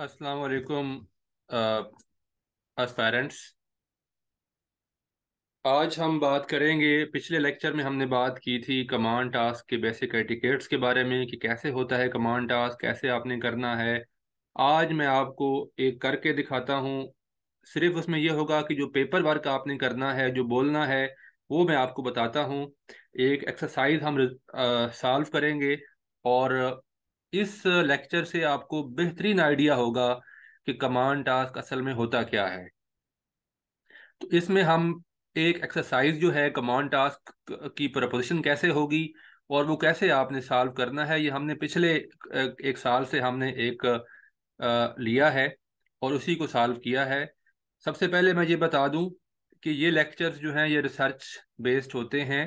अस्सलाम वालेकुम पेरेंट्स आज हम बात करेंगे पिछले लेक्चर में हमने बात की थी कमांड टास्क के बेसिक एटिकेट्स के बारे में कि कैसे होता है कमांड टास्क कैसे आपने करना है आज मैं आपको एक करके दिखाता हूँ सिर्फ उसमें यह होगा कि जो पेपर वर्क आपने करना है जो बोलना है वो मैं आपको बताता हूँ एक एक्सरसाइज हम सॉल्व करेंगे और इस लेक्चर से आपको बेहतरीन आइडिया होगा कि कमांड टास्क असल में होता क्या है तो इसमें हम एक एक्सरसाइज जो है कमांड टास्क की प्रपोजिशन कैसे होगी और वो कैसे आपने सॉल्व करना है ये हमने पिछले एक साल से हमने एक लिया है और उसी को सॉल्व किया है सबसे पहले मैं ये बता दूं कि ये लेक्चर्स जो हैं ये रिसर्च बेस्ड होते हैं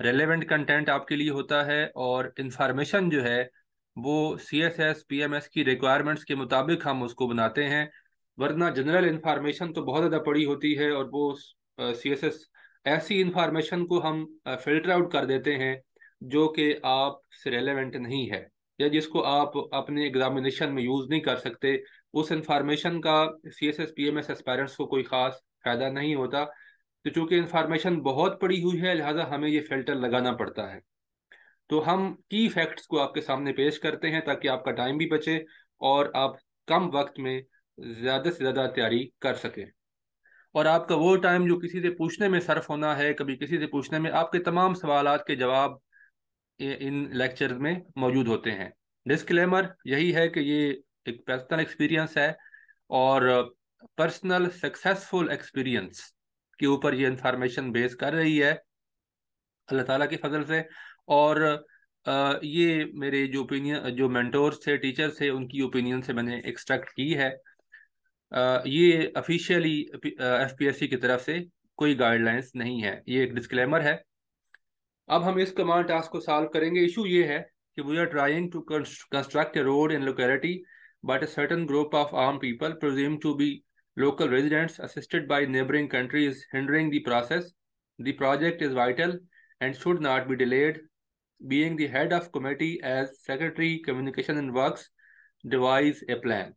रेलेवेंट कंटेंट आपके लिए होता है और इंफॉर्मेशन जो है वो C S S P M S की रिक्वायरमेंट्स के मुताबिक हम उसको बनाते हैं वरना जनरल इन्फॉर्मेशन तो बहुत ज़्यादा पड़ी होती है और वो सी एस एस ऐसी इन्फॉर्मेशन को हम फिल्टर आउट कर देते हैं जो कि आप से रेलिवेंट नहीं है या जिसको आप अपने एग्जामिनेशन में यूज़ नहीं कर सकते उस इंफॉर्मेशन का C S S P M S aspirants को कोई ख़ास फ़ायदा नहीं होता तो चूँकि इन्फॉर्मेशन बहुत पड़ी हुई है लिहाजा हमें ये फ़िल्टर लगाना पड़ता है तो हम की फैक्ट्स को आपके सामने पेश करते हैं ताकि आपका टाइम भी बचे और आप कम वक्त में ज़्यादा से ज़्यादा तैयारी कर सकें और आपका वो टाइम जो किसी से पूछने में सर्फ होना है कभी किसी से पूछने में आपके तमाम सवाल के जवाब इन लेक्चर में मौजूद होते हैं डिस्कलेमर यही है कि ये एक पर्सनल एक्सपीरियंस है और पर्सनल सक्सेसफुल एक्सपीरियंस के ऊपर ये इंफॉर्मेशन बेस कर रही है अल्लाह ताला के फजल से और ये मेरे जो ओपिनियन जो मेंटोर्स थे टीचर्स थे उनकी ओपिनियन से मैंने एक्सट्रैक्ट की है ये ऑफिशियली एफ की तरफ से कोई गाइडलाइंस नहीं है ये एक डिस्क्लेमर है अब हम इस कमांड टास्क को सॉल्व करेंगे इशू ये है कि we are trying to construct a road in locality but a certain group of arm people presume to be local residents assisted by neighboring countries hindering the process the project is vital and should not be delayed being the head of committee as secretary communication and works devise a plan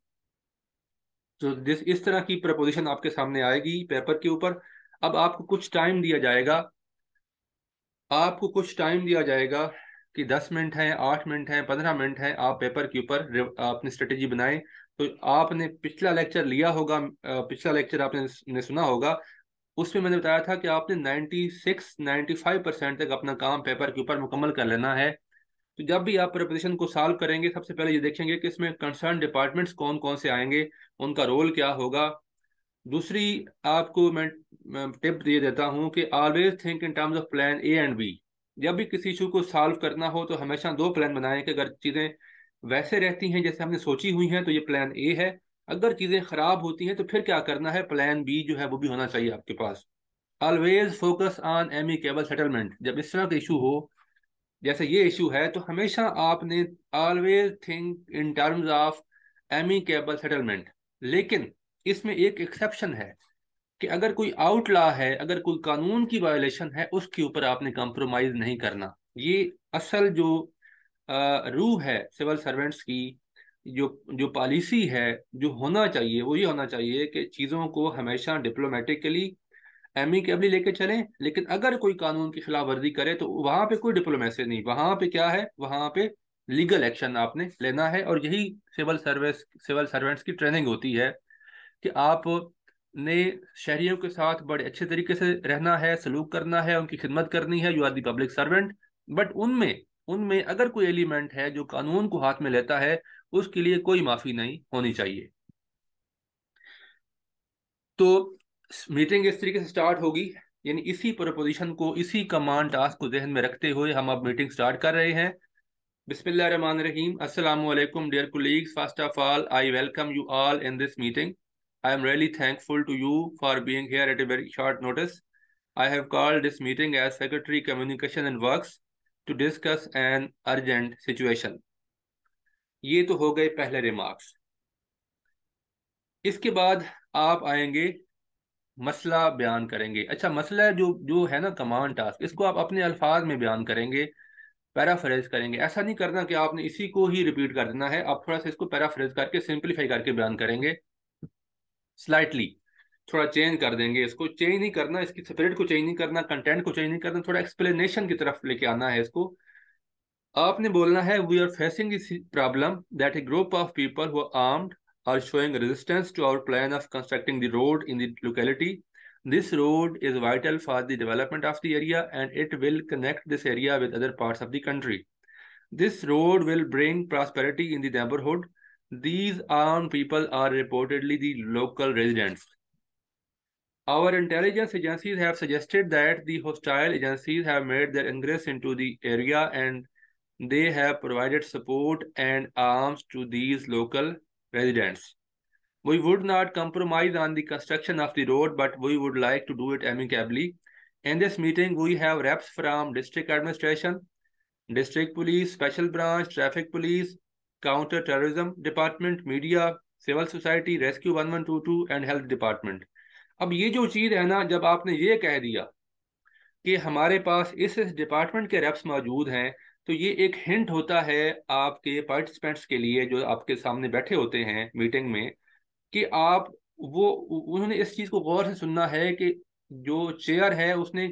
तो this इस तरह की preposition आपके सामने आएगी paper के ऊपर अब आपको कुछ टाइम दिया जाएगा आपको कुछ टाइम दिया जाएगा कि दस मिनट हैं आठ मिनट हैं पंद्रह मिनट हैं आप पेपर के ऊपर अपनी स्ट्रेटेजी बनाएं तो आपने पिछला लेक्चर लिया होगा पिछला लेक्चर आपने ने सुना होगा उसमें मैंने बताया था कि आपने 96 95 परसेंट तक अपना काम पेपर के ऊपर मुकम्मल कर लेना है तो जब भी आप प्रपोजिशन को सॉल्व करेंगे सबसे पहले ये देखेंगे कि इसमें कंसर्न डिपार्टमेंट्स कौन कौन से आएंगे उनका रोल क्या होगा दूसरी आपको मैं, टिप ये देता हूँ कि always think in terms of plan A and B जब भी किसी इशू को सॉल्व करना हो तो हमेशा दो प्लान बनाएं कि अगर चीज़ें वैसे रहती हैं जैसे हमने सोची हुई हैं तो ये प्लान ए है अगर चीज़ें ख़राब होती हैं तो फिर क्या करना है प्लान बी जो है वो भी होना चाहिए आपके पास always focus on amicable settlement जब इस तरह का इशू हो जैसे ये इशू है तो हमेशा आपने always think in terms of amicable settlement लेकिन इसमें एक एक्सेप्शन है कि अगर कोई आउटला है अगर कोई कानून की वायोलेशन है उसके ऊपर आपने कंप्रोमाइज नहीं करना ये असल जो रूह है सिविल सर्वेंट्स की जो जो पॉलिसी है जो होना चाहिए वो ये होना चाहिए कि चीज़ों को हमेशा डिप्लोमेटिकली एमिकेबली लेके चलें लेकिन अगर कोई कानून की खिलाफ वर्जी करे तो वहाँ पे कोई डिप्लोमेसी नहीं वहाँ पे क्या है वहाँ पे लीगल एक्शन आपने लेना है और यही सिविल सर्विस सिविल सर्वेंट्स की ट्रेनिंग होती है कि आप ने शहरियों के साथ बड़े अच्छे तरीके से रहना है सलूक करना है उनकी खिदमत करनी है you are the public servant but उनमें उनमें अगर कोई एलिमेंट है जो कानून को हाथ में लेता है उसके लिए कोई माफी नहीं होनी चाहिए तो मीटिंग इस तरीके से स्टार्ट होगी यानी इसी प्रपोजिशन को इसी कमांड टास्क को जहन में रखते हुए हम अब मीटिंग स्टार्ट कर रहे हैं बिस्मिल्लामान रहीम असलकुम dear colleagues first of all I welcome you all in this meeting I am really thankful to you for being here at a very short notice I have called this meeting as secretary communication and work to discuss an urgent situation ये तो हो गए पहले remarks इसके बाद आप आएंगे मसला बयान करेंगे अच्छा मसला जो जो है ना कमांड टास्क इसको आप अपने अल्फाज में बयान करेंगे पैराफ्रेज करेंगे ऐसा नहीं करना कि आपने इसी को ही रिपीट कर देना है आप थोड़ा सा इसको पैराफ्रेज करके सिंप्लीफाई करके बयान करेंगे स्लाइटली थोड़ा चेंज कर देंगे इसको चेंज नहीं करना इसकी स्प्रिट को चेंज नहीं करना कंटेंट को चेंज नहीं करना थोड़ा एक्सप्लेनेशन की तरफ लेके आना है इसको आपने बोलना है are facing this problem that a group of people who are armed are showing resistance to our plan of constructing the road in the locality. This road is vital for the development of the area and it will connect this area with other parts of the country. This road will bring prosperity in the neighborhood. These armed people are reportedly the local residents. Our intelligence agencies have suggested that the hostile agencies have made their ingress into the area and they have provided support and arms to these local residents. We would not compromise on the construction of the road, but we would like to do it amicably. In this meeting, we have reps from district administration, district police, special branch, traffic police, counter-terrorism department, media, civil society rescue one one two two and health department अब ये जो चीज़ है ना जब आपने ये कह दिया कि हमारे पास इस इस डिपार्टमेंट के रेप्स मौजूद हैं तो ये एक हिंट होता है आपके पार्टिसिपेंट्स के लिए जो आपके सामने बैठे होते हैं मीटिंग में कि आप वो उन्होंने इस चीज़ को गौर से सुनना है कि जो चेयर है उसने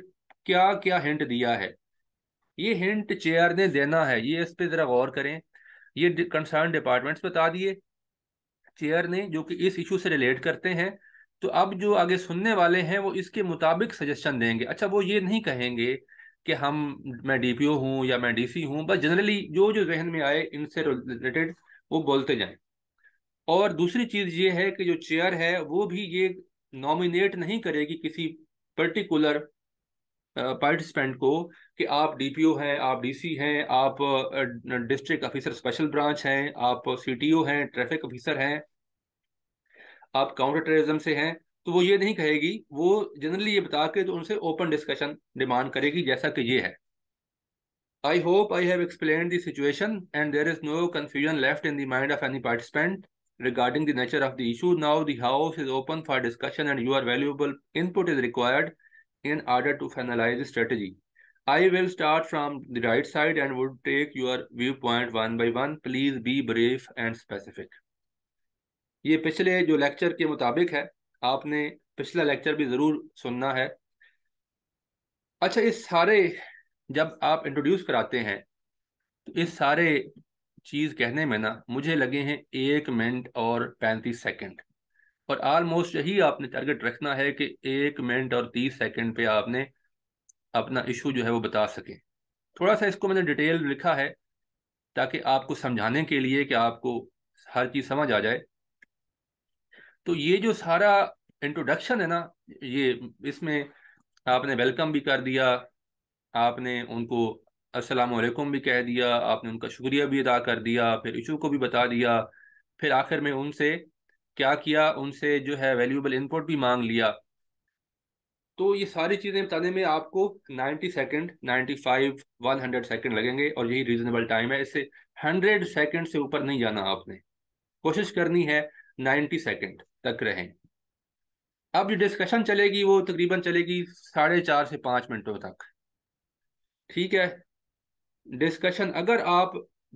क्या क्या हिंट दिया है ये हिंट चेयर ने देना है ये इस पर ज़रा गौर करें ये कंसर्न डिपार्टमेंट्स बता दिए चेयर ने जो कि इस इशू से रिलेट करते हैं तो अब जो आगे सुनने वाले हैं वो इसके मुताबिक सजेशन देंगे अच्छा वो ये नहीं कहेंगे कि हम मैं डी पी ओ हूँ या मैं डी सी हूँ बस जनरली जो जो जहन में आए इनसे रिलेटेड वो बोलते जाएं और दूसरी चीज़ ये है कि जो चेयर है वो भी ये नॉमिनेट नहीं करेगी किसी पर्टिकुलर पार्टिसिपेंट को कि आप डीपीओ हैं आप डीसी हैं आप डिस्ट्रिक्ट ऑफिसर स्पेशल ब्रांच हैं आप सीटीओ हैं ट्रैफिक ऑफिसर हैं आप काउंटर टेररिज्म से हैं तो वो ये नहीं कहेगी वो जनरली ये बता के तो उनसे ओपन डिस्कशन डिमांड करेगी जैसा कि ये है I hope I have explain the situation and there is no confusion left in the mind of any participant regarding the nature of the issue now the house is open for discussion and you are valuable input is required in order to finalize strategy I will start from the right side and would take your view point one by one please be brief and specific ये पिछले जो lecture के मुताबिक है आपने पिछला lecture भी ज़रूर सुनना है अच्छा इस सारे जब आप इंट्रोड्यूस कराते हैं तो इस सारे चीज़ कहने में ना मुझे लगे हैं एक मिनट और पैंतीस सेकंड और आलमोस्ट यही आपने टारगेट रखना है कि एक मिनट और तीस सेकंड पे आपने अपना इशू जो है वो बता सकें थोड़ा सा इसको मैंने डिटेल लिखा है ताकि आपको समझाने के लिए कि आपको हर चीज़ समझ आ जाए तो ये जो सारा इंट्रोडक्शन है ना ये इसमें आपने वेलकम भी कर दिया आपने उनको असलकुम भी कह दिया आपने उनका शुक्रिया भी अदा कर दिया फिर इशू को भी बता दिया फिर आखिर में उनसे क्या किया उनसे जो है वैल्यूबल इनपुट भी मांग लिया तो ये सारी चीज़ें बताने में आपको 90 सेकंड 95 100 सेकंड लगेंगे और यही रीजनेबल टाइम है इससे 100 सेकंड से ऊपर नहीं जाना आपने कोशिश करनी है 90 सेकंड तक रहें अब जो डिस्कशन चलेगी वो तकरीबन चलेगी साढ़े चार से पाँच मिनटों तक ठीक है डिस्कशन अगर आप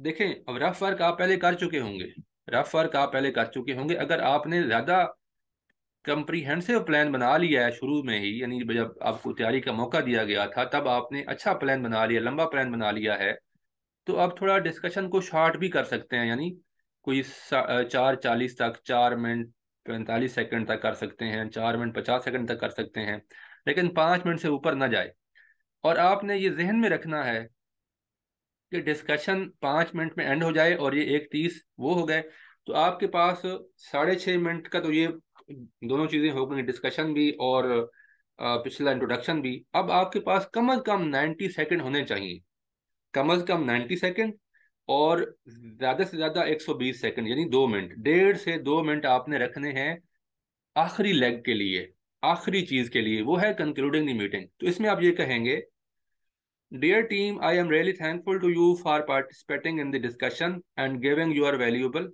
देखें अब रफ वर्क आप पहले कर चुके होंगे रफ वर्क आप पहले कर चुके होंगे अगर आपने ज़्यादा कंप्रीहेंसिव प्लान बना लिया है शुरू में ही यानी जब आपको तैयारी का मौका दिया गया था तब आपने अच्छा प्लान बना लिया लंबा प्लान बना लिया है तो आप थोड़ा डिस्कशन को शॉर्ट भी कर सकते हैं यानी कोई चार चालीस तक चार मिनट पैंतालीस सेकंड तक कर सकते हैं चार मिनट पचास सेकंड तक कर सकते हैं लेकिन पाँच मिनट से ऊपर ना जाए और आपने ये जहन में रखना है कि डिस्कशन पाँच मिनट में एंड हो जाए और ये एक तीस वो हो गए तो आपके पास साढ़े छः मिनट का तो ये दोनों चीज़ें हो गई डिस्कशन भी और पिछला इंट्रोडक्शन भी अब आपके पास कम अज़ कम नाइन्टी सेकेंड होने चाहिए कम अज़ कम नाइन्टी सेकेंड और ज्यादा से ज्यादा 120 सेकंड यानी दो मिनट डेढ़ से दो मिनट आपने रखने हैं आखिरी लेग के लिए आखिरी चीज के लिए वो है कंक्लूडिंग द मीटिंग तो इसमें आप ये कहेंगे dear team I am really thankful to you for participating in the discussion and giving your valuable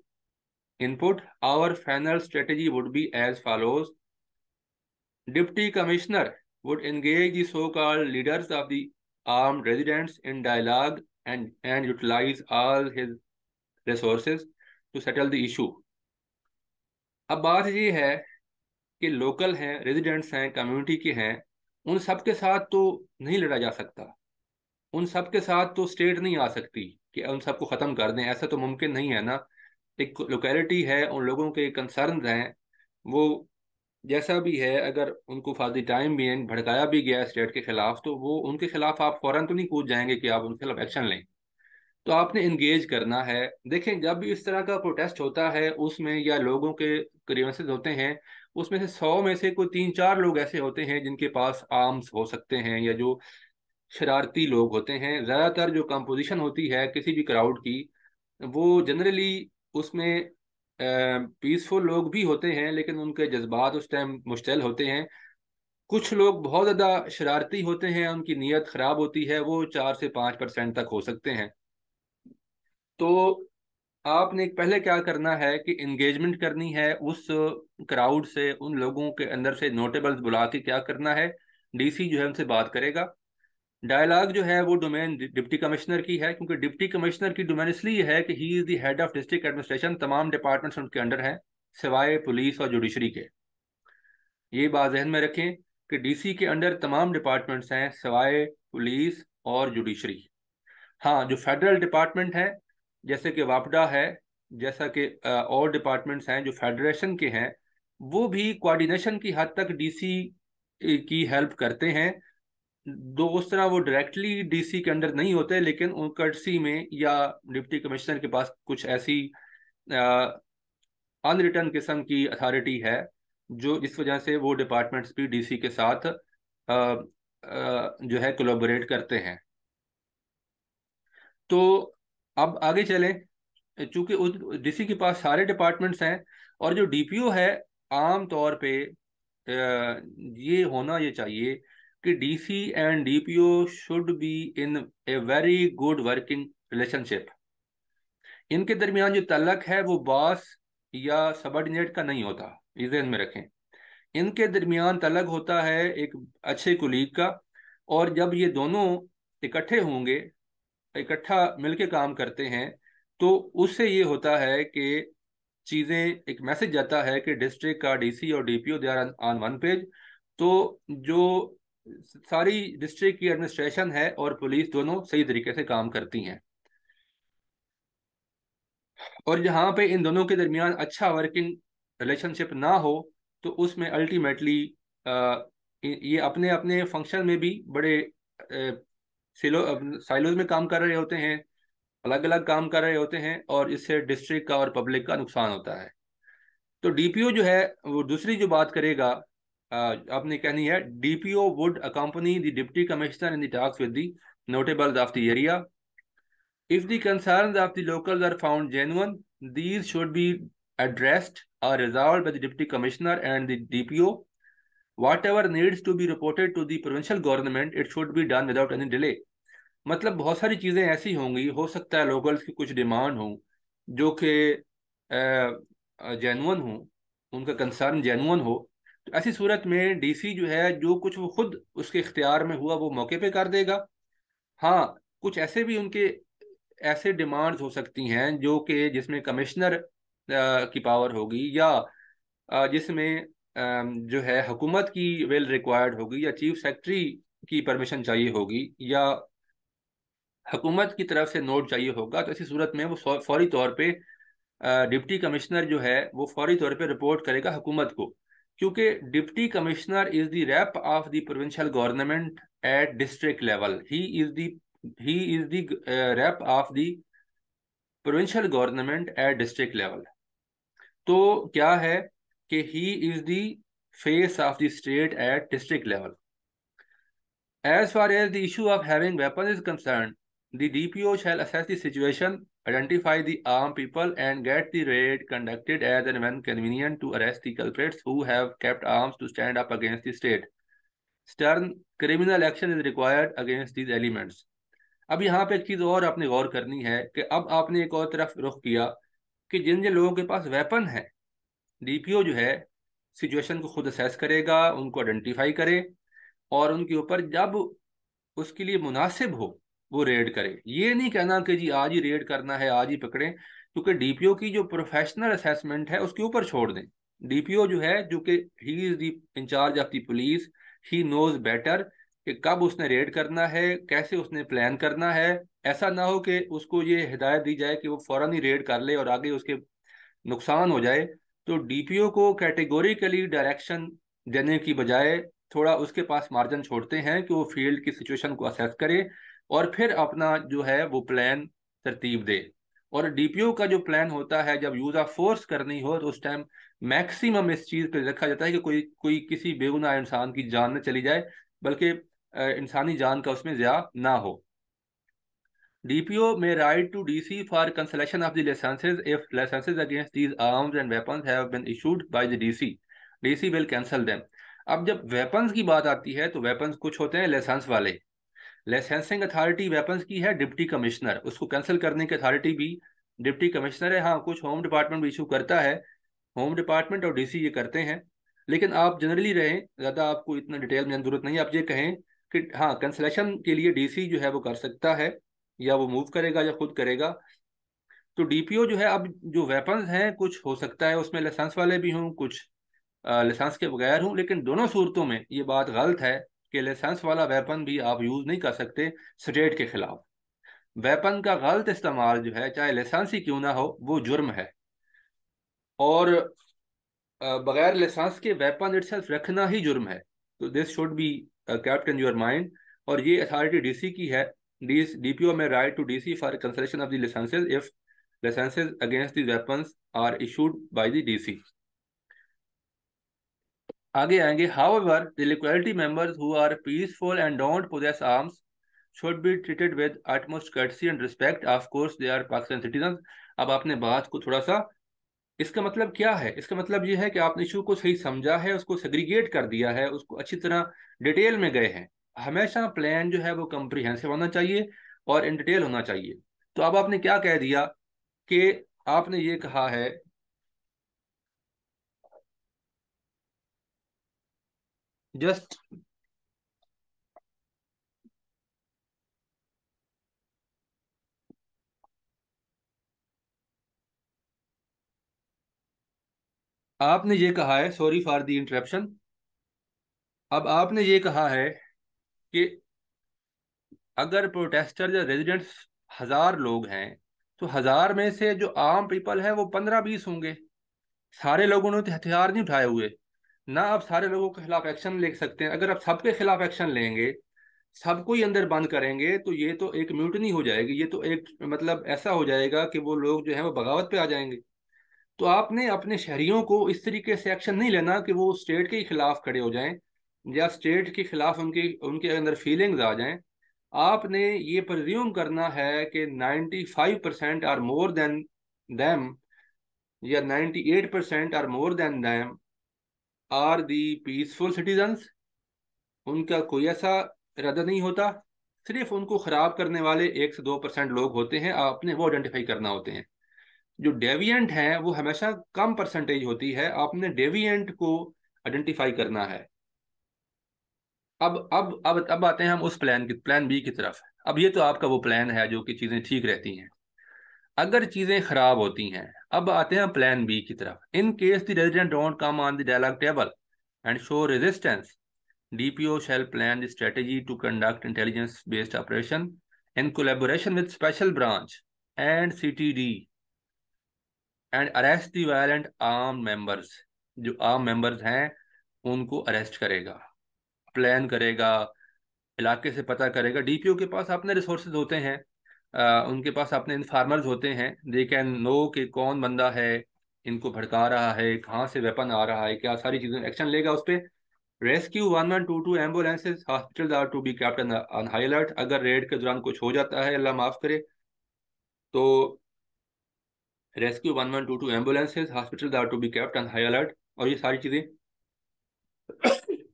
input our final strategy would be as follows deputy commissioner would engage local leaders of the arm residents in dialogue and, and utilize all his resources to settle the issue. अब बात ये है कि local हैं residents हैं community के हैं उन सब के साथ तो नहीं लड़ा जा सकता उन सब के साथ तो स्टेट नहीं आ सकती कि उन सबको ख़त्म कर दें ऐसा तो मुमकिन नहीं है ना एक लोकेलिटी है उन लोगों के कंसर्न हैं वो जैसा भी है अगर उनको फाजी टाइम भी है भड़काया भी गया स्टेट के खिलाफ तो वो उनके खिलाफ आप फौरन तो नहीं कूद जाएंगे कि आप उनके खिलाफ एक्शन लें तो आपने इंगेज करना है देखें जब भी इस तरह का प्रोटेस्ट होता है उसमें या लोगों के करीवेंसेज होते हैं उसमें से सौ में से कोई तीन चार लोग ऐसे होते हैं जिनके पास आर्म्स हो सकते हैं या जो शरारती लोग होते हैं ज़्यादातर जो कंपोजिशन होती है किसी भी क्राउड की वो जनरली उसमें पीसफुल लोग भी होते हैं लेकिन उनके जज्बात उस टाइम मुश्तल होते हैं कुछ लोग बहुत ज़्यादा शरारती होते हैं उनकी नीयत ख़राब होती है वो चार से पाँच परसेंट तक हो सकते हैं तो आपने पहले क्या करना है कि इंगेजमेंट करनी है उस क्राउड से उन लोगों के अंदर से नोटेबल्स बुला के क्या करना है डीसी जो है उनसे बात करेगा डायलॉग जो है वो डोमेन डिप्टी कमिश्नर की है क्योंकि डिप्टी कमिश्नर की डोमेन इसलिए है कि he is the head of district administration तमाम डिपार्टमेंट्स उनके अंडर हैं सिवाय पुलिस और जुडिशरी के ये बात जहन में रखें कि डीसी के अंडर तमाम डिपार्टमेंट्स हैं सिवाय पुलिस और जुडिशरी हाँ जो फेडरल डिपार्टमेंट हैं जैसे कि वापडा है जैसा कि और डिपार्टमेंट्स हैं जो फेडरेशन के हैं वो भी कोऑर्डिनेशन की हद तक डीसी की हेल्प करते हैं दूसरा वो डायरेक्टली डीसी के अंडर नहीं होते लेकिन उन कर्सी में या डिप्टी कमिश्नर के पास कुछ ऐसी अनरिटर्न किस्म की अथॉरिटी है जो इस वजह से वो डिपार्टमेंट्स भी डीसी के साथ आ, आ, जो है कोलोबोरेट करते हैं तो अब आगे चलें चूंकि डीसी के पास सारे डिपार्टमेंट्स हैं और जो डीपीओ है आम तौर पे ये होना ये चाहिए कि DC and DPO should be in a very good working relationship इनके दरमियान जो तलक है वो बॉस या सबॉर्डिनेट का नहीं होता जहन में रखें इनके दरमियान तलक होता है एक अच्छे कुलीग का और जब ये दोनों इकट्ठे होंगे इकट्ठा मिलके काम करते हैं तो उससे ये होता है कि चीज़ें एक मैसेज जाता है कि डिस्ट्रिक्ट का डीसी और DPO they are on one page तो जो सारी डिस्ट्रिक्ट की एडमिनिस्ट्रेशन है और पुलिस दोनों सही तरीके से काम करती हैं और यहाँ पे इन दोनों के दरमियान अच्छा वर्किंग रिलेशनशिप ना हो तो उसमें अल्टीमेटली ये अपने अपने फंक्शन में भी बड़े सिलो साइलोज में काम कर रहे होते हैं अलग अलग काम कर रहे होते हैं और इससे डिस्ट्रिक्ट का और पब्लिक का नुकसान होता है तो डीपीओ जो है वो दूसरी जो बात करेगा Uh, आपने कहनी है DPO would accompany the deputy commissioner in the with the notables of the area if the concerns of the locals are found genuine these should be addressed और resolved by the deputy commissioner and the DPO whatever needs to be reported to the provincial government it should be done without any delay मतलब बहुत सारी चीजें ऐसी होंगी हो सकता है लोकल्स की कुछ डिमांड हों जो कि जेनुअन uh, हों उनका कंसर्न जेनुअन हो ऐसी सूरत में डीसी जो है जो कुछ वो खुद उसके इख्तियार में हुआ वो मौके पे कर देगा हाँ कुछ ऐसे भी उनके ऐसे डिमांड्स हो सकती हैं जो कि जिसमें कमिश्नर की पावर होगी या जिसमें जो है हुकूमत की वेल रिक्वायर्ड होगी या चीफ सेक्रेटरी की परमिशन चाहिए होगी या हुकूमत की तरफ से नोट चाहिए होगा तो ऐसी सूरत में वो फौरी तौर पे डिप्टी कमिश्नर जो है वो फौरी तौर पे रिपोर्ट करेगा हुकूमत को क्योंकि deputy commissioner is the rep of the provincial government at district level he is the he is the rep of the provincial government at district level तो क्या है कि he is the face of the state at district level as far as the issue of having weapons is concerned the dpo shall assess the situation identify the armed people and get the raid conducted as and when convenient to arrest the culprits who have kept arms to stand up against the state. Stern criminal action is required against these elements. अब यहाँ पे एक चीज़ और आपने गौर करनी है कि अब आपने एक और तरफ रुख किया कि जिन जिन लोगों के पास वेपन है डीपीओ जो है सिचुएशन को खुद असेस करेगा उनको आइडेंटिफाई करे और उनके ऊपर जब उसके लिए मुनासिब हो वो रेड करे ये नहीं कहना कि जी आज ही रेड करना है आज ही पकड़ें क्योंकि डीपीओ की जो प्रोफेशनल असेसमेंट है उसके ऊपर छोड़ दें डीपीओ जो है जो कि he is the in charge of the police he knows better कि कब उसने रेड करना है कैसे उसने प्लान करना है ऐसा ना हो कि उसको ये हिदायत दी जाए कि वो फौरन ही रेड कर ले और आगे उसके नुकसान हो जाए तो डीपीओ को कैटेगोरिकली डायरेक्शन देने की बजाय थोड़ा उसके पास मार्जिन छोड़ते हैं कि वो फील्ड की सिचुएशन को असेस करे और फिर अपना जो है वो प्लान तरतीब दे और डीपीओ का जो प्लान होता है जब यूज ऑफ फोर्स करनी हो तो उस टाइम मैक्सिमम इस चीज पे रखा जाता है कि कोई कोई किसी बेगुना इंसान की जान न चली जाए बल्कि इंसानी जान का उसमें ज्या ना हो DPO may write to DC for cancellation of the licenses if licenses against these arms and weapons have been issued by the अब जब वेपन्स की बात आती है तो वेपन्स कुछ होते हैं लाइसेंस वाले लाइसेंसिंग अथॉरिटी वेपन्स की है डिप्टी कमिश्नर उसको कैंसिल करने की अथॉरिटी भी डिप्टी कमिश्नर है हाँ कुछ होम डिपार्टमेंट भी इशू करता है होम डिपार्टमेंट और डीसी ये करते हैं लेकिन आप जनरली रहें ज़्यादा आपको इतना डिटेल में जरूरत नहीं आप ये कहें कि हाँ कैंसलेशन के लिए डीसी जो है वो कर सकता है या वो मूव करेगा या खुद करेगा तो डीपीओ जो है अब जो वेपन्स हैं कुछ हो सकता है उसमें लाइसेंस वाले भी हों कुछ लाइसेंस के बगैर हों लेकिन दोनों सूरतों में ये बात गलत है कि लाइसेंस वाला वेपन भी आप यूज़ नहीं कर सकते स्टेट के खिलाफ वेपन का गलत इस्तेमाल जो है चाहे लाइसेंस ही क्यों ना हो वो जुर्म है और बगैर लाइसेंस के वेपन इट रखना ही जुर्म है तो this should be kept in your mind और ये अथॉरिटी डीसी की है D D P O may write to D C for cancellation of the licenses if licenses against the weapons are issued by the DC आगे आएंगे however the locality members who are peaceful and don't possess arms should be treated with utmost courtesy and respect of course they are Pakistan citizen अब आपने बात को थोड़ा सा इसका मतलब क्या है इसका मतलब ये है कि आपने इशू को सही समझा है उसको सेग्रीगेट कर दिया है उसको अच्छी तरह डिटेल में गए हैं हमेशा प्लान जो है वो कंप्रीहेंसिव होना चाहिए और इन डिटेल होना चाहिए तो अब आपने क्या कह दिया कि आपने ये कहा है just आपने ये कहा है सॉरी फॉर द इंटरप्शन अब आपने ये कहा है कि अगर प्रोटेस्टर या रेजिडेंट्स हजार लोग हैं तो हजार में से जो आम पीपल है वो पंद्रह बीस होंगे सारे लोगों ने तो हथियार नहीं उठाए हुए ना आप सारे लोगों के खिलाफ एक्शन ले सकते हैं अगर आप सबके खिलाफ एक्शन लेंगे सबको ही अंदर बंद करेंगे तो ये तो एक म्यूटनी हो जाएगी ये तो एक मतलब ऐसा हो जाएगा कि वो लोग जो है वो बगावत पे आ जाएंगे तो आपने अपने शहरियों को इस तरीके से एक्शन नहीं लेना कि वो स्टेट के खिलाफ खड़े हो जाएं या स्टेट के खिलाफ उनकी उनके अंदर फीलिंग्स आ जाएं आपने ये प्रज्यूम करना है कि five percent or more than them या eight percent or more than them are the peaceful citizens उनका कोई ऐसा इरादा नहीं होता सिर्फ उनको ख़राब करने वाले एक से दो परसेंट लोग होते हैं आपने वो आइडेंटिफाई करना होते हैं जो डेवियंट हैं वो हमेशा कम परसेंटेज होती है आपने डेवियंट को आइडेंटिफाई करना है अब अब अब अब आते हैं हम उस प्लान की प्लान बी की तरफ अब ये तो आपका वो प्लान है जो कि चीज़ें ठीक रहती हैं अगर चीजें खराब होती हैं अब आते हैं प्लान बी की तरफ in case the resident don't come on the dialogue table and show resistance D P O shall plan the to conduct intelligence based operation in collaboration with special branch and CTD and arrest the violent arm members जो arm members हैं उनको arrest करेगा plan करेगा इलाके से पता करेगा D P ओ के पास अपने रिसोर्सेज होते हैं उनके पास अपने इन्फार्मर्स होते हैं दे कैन नो कि कौन बंदा है इनको भड़का रहा है कहाँ से वेपन आ रहा है क्या सारी चीज़ें एक्शन लेगा उस पर rescue one one two two ambulances hospital are to be kept in on high alert अगर रेड के दौरान कुछ हो जाता है अल्लाह माफ़ करे तो rescue one one two two ambulances hospital are to be kept in high alert और ये सारी चीज़ें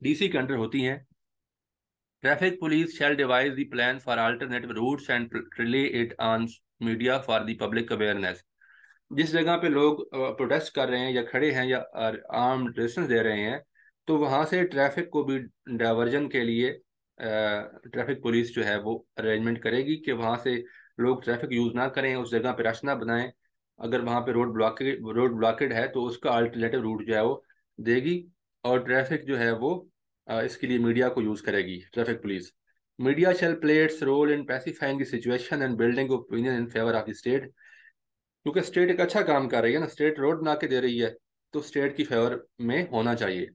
डी सी के अंडर होती हैं Traffic police shall devise the plan for alternate routes and relay it on media for the public awareness. जिस जगह पे लोग प्रोटेस्ट कर रहे हैं या खड़े हैं या आर्म रेसेंस दे रहे हैं तो वहाँ से ट्रैफिक को भी डाइवर्जन के लिए ट्रैफिक पुलिस जो है वो अरेंजमेंट करेगी कि वहाँ से लोग ट्रैफिक यूज़ ना करें उस जगह पे रश ना बनाएं अगर वहाँ पे रोड ब्लॉके रोड ब्लॉकेड है तो उसका अल्टरनेटिव रूट जो है वो देगी और ट्रैफिक जो है वो इसके लिए मीडिया को यूज करेगी traffic police media shall play its role in pacifying the situation and building opinion in favour of the state क्योंकि स्टेट एक अच्छा काम कर रही है ना स्टेट रोड बना के दे रही है तो स्टेट की फेवर में होना चाहिए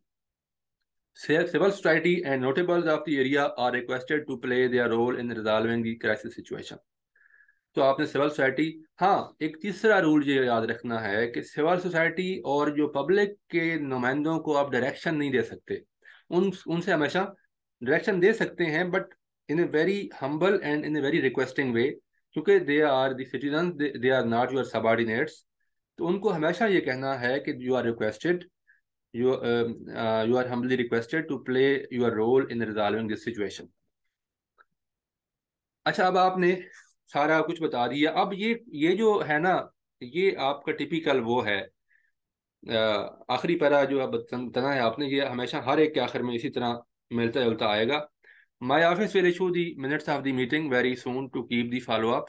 civil society and notable of the area are requested to play their role in resolving the crisis तो आपने सिविल सोसाइटी हाँ एक तीसरा रूल ये याद रखना है कि सिविल सोसाइटी और जो पब्लिक के नुमाइंदों को आप डायरेक्शन नहीं दे सकते उन उनसे हमेशा डायरेक्शन दे सकते हैं but in a very humble and in a very requesting way क्योंकि they are citizen they are not your subordinates तो उनको हमेशा ये कहना है कि you are requested you you are humbly requested to play to role in resolving this situation अच्छा अब आपने सारा कुछ बता दिया अब ये ये जो है ना ये आपका टिपिकल वो है आखिरी पैरा जो है बतना है आपने ये हमेशा हर एक के आखिर में इसी तरह मिलता जुलता आएगा my office will issue the minutes of the meeting very soon to keep the follow up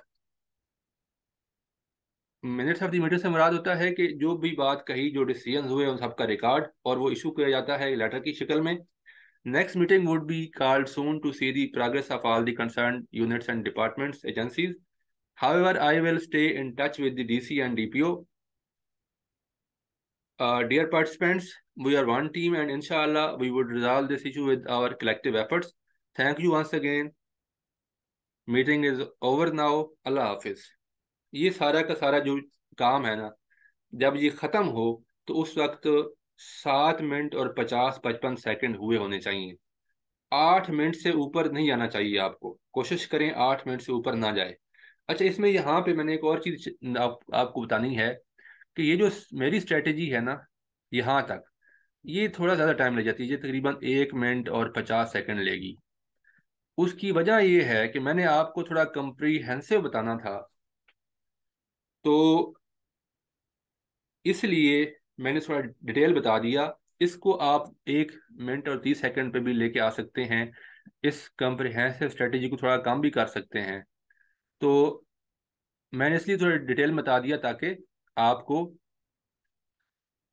minutes of the meeting से मुराद होता है कि जो भी बात कही जो डिसीजन हुए उन सबका रिकॉर्ड और वो इशू किया जाता है लेटर की शक्ल में next meeting would be called soon to see the progress of all the concern units and departments agencies however I will stay in touch with the D C and D P O Uh, dear participants, we are one team and inshallah we would resolve this issue with our collective efforts. Thank you once again. Meeting is over now. Allah Hafiz. ये सारा का सारा जो काम है ना जब ये ख़त्म हो तो उस वक्त सात मिनट और पचास पचपन सेकंड हुए होने चाहिए आठ मिनट से ऊपर नहीं जाना चाहिए आपको कोशिश करें आठ मिनट से ऊपर ना जाए अच्छा इसमें यहाँ पे मैंने एक और चीज़ आप, आपको बतानी है कि ये जो मेरी स्ट्रेटेजी है ना यहाँ तक ये थोड़ा ज़्यादा टाइम ले जाती है ये तकरीबन एक मिनट और पचास सेकंड लेगी उसकी वजह ये है कि मैंने आपको थोड़ा कंप्रीहेंसिव बताना था तो इसलिए मैंने थोड़ा डिटेल बता दिया इसको आप एक मिनट और तीस सेकंड पे भी लेके आ सकते हैं इस कंप्रीहेंसिव स्ट्रेटेजी को थोड़ा कम भी कर सकते हैं तो मैंने इसलिए थोड़ा डिटेल बता दिया ताकि आपको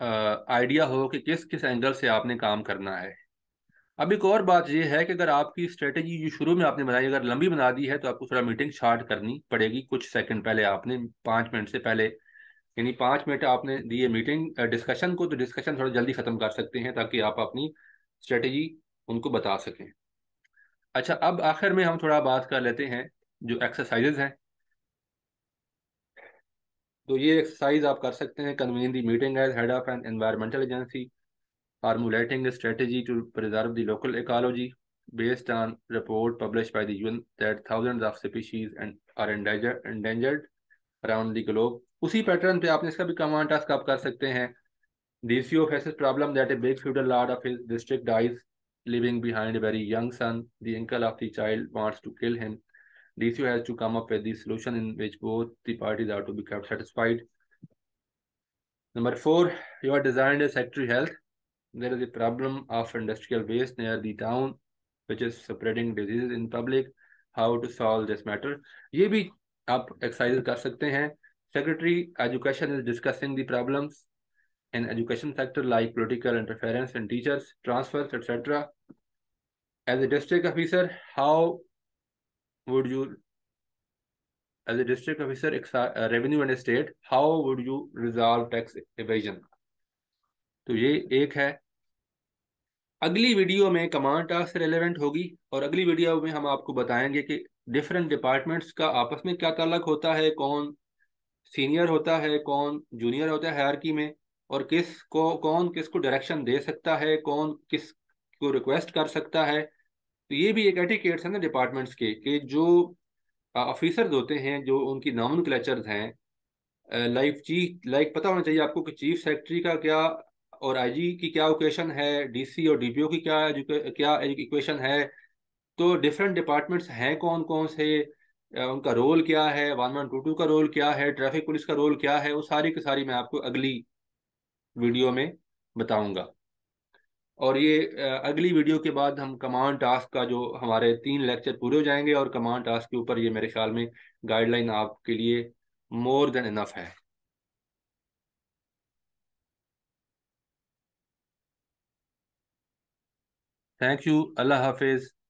आइडिया हो कि किस किस एंगल से आपने काम करना है अब एक और बात यह है कि अगर आपकी स्ट्रेटेजी जो शुरू में आपने बनाई अगर लंबी बना दी है तो आपको थोड़ा मीटिंग शार्ट करनी पड़ेगी कुछ सेकंड पहले आपने पाँच मिनट से पहले यानी पाँच मिनट आपने दिए मीटिंग डिस्कशन को तो डिस्कशन थोड़ा जल्दी ख़त्म कर सकते हैं ताकि आप अपनी स्ट्रेटेजी उनको बता सकें अच्छा अब आखिर में हम थोड़ा बात कर लेते हैं जो एक्सरसाइजेज हैं तो ये एक्सरसाइज आप कर सकते हैं convene the meeting as head of an environmental agency formulating strategy to preserve the local ecology based on report publish by UN that thousand of species and are endangered around the globe उसी pattern पे आपने इसका भी command task आप कर सकते हैं D C O face problem that a big feudal lord of his district dies living behind very young son the uncle of the child wants to kill him DCO has to come up with the solution in which both the parties are to be kept satisfied. Number four, your designed a sector health. There is a problem of industrial waste near the town, which is spreading diseases in public. How to solve this matter? ये भी आप exercises कर सकते हैं. Secretary Education is discussing the problems in education sector like political interference in teachers, transfers, etc. As a district officer, how would you, as a district officer, uh, revenue and state, how would you resolve tax evasion? तो ये एक है अगली video में command task से relevant होगी और अगली वीडियो में हम आपको बताएंगे कि डिफरेंट डिपार्टमेंट्स का आपस में क्या ताल्लक होता है कौन सीनियर होता है कौन जूनियर होता है हायरकी में और किस को कौन किसको डायरेक्शन दे सकता है कौन किस को रिक्वेस्ट कर सकता है तो ये भी एक एटिकेट्स है ना डिपार्टमेंट्स के कि जो ऑफिसर्स होते हैं जो उनकी नॉमन क्लेचर्स हैं लाइक चीफ लाइक पता होना चाहिए आपको कि चीफ सेक्रेटरी का क्या और आईजी की क्या ओकेशन है डीसी और डीपीओ की क्या क्या इक्वेशन है तो डिफरेंट डिपार्टमेंट्स हैं कौन कौन से उनका रोल क्या है वन वन टू टू का रोल क्या है ट्रैफिक पुलिस का रोल क्या है वो सारी की सारी मैं आपको अगली वीडियो में बताऊंगा और ये अगली वीडियो के बाद हम कमांड टास्क का जो हमारे तीन लेक्चर पूरे हो जाएंगे और कमांड टास्क के ऊपर ये मेरे ख्याल में गाइडलाइन आपके लिए मोर देन इनफ है थैंक यू अल्लाह हाफिज़